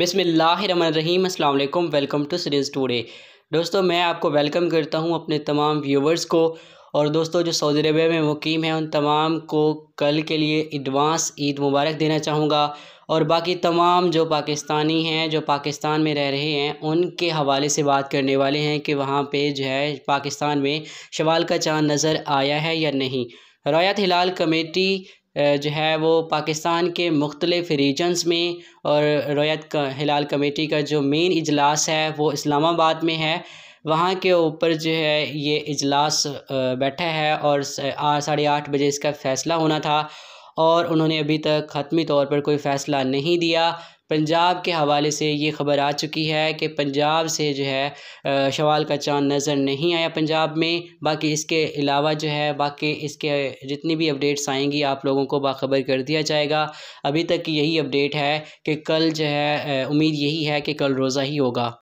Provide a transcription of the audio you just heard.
बिसमीम अल्लाम welcome to series today दोस्तों मैं आपको वेलकम करता हूं अपने तमाम व्यूवर्स को और दोस्तों जो सऊदी अरबिया में मुकीम है उन तमाम को कल के लिए एडवांस ईद मुबारक देना चाहूँगा और बाकी तमाम जो पाकिस्तानी हैं जो पाकिस्तान में रह रहे हैं उनके हवाले से बात करने वाले हैं कि वहाँ पे जो है पाकिस्तान में शवाल का चांद नज़र आया है या नहीं रोयात हिलाल कमेटी जो है वो पाकिस्तान के मुख्तलिफ़ रीजन्स में और रोयत का हिलाल कमेटी का जो मेन इजलास है वो इस्लामाबाद में है वहाँ के ऊपर जो है ये इजलास बैठा है और साढ़े आठ बजे इसका फ़ैसला होना था और उन्होंने अभी तक हतमी तौर पर कोई फ़ैसला नहीं दिया पंजाब के हवाले से ये ख़बर आ चुकी है कि पंजाब से जो है शवाल का चांद नज़र नहीं आया पंजाब में बाकी इसके अलावा जो है बाकी इसके जितनी भी अपडेट्स आएंगी आप लोगों को बाखबर कर दिया जाएगा अभी तक यही अपडेट है कि कल जो है उम्मीद यही है कि कल रोज़ा ही होगा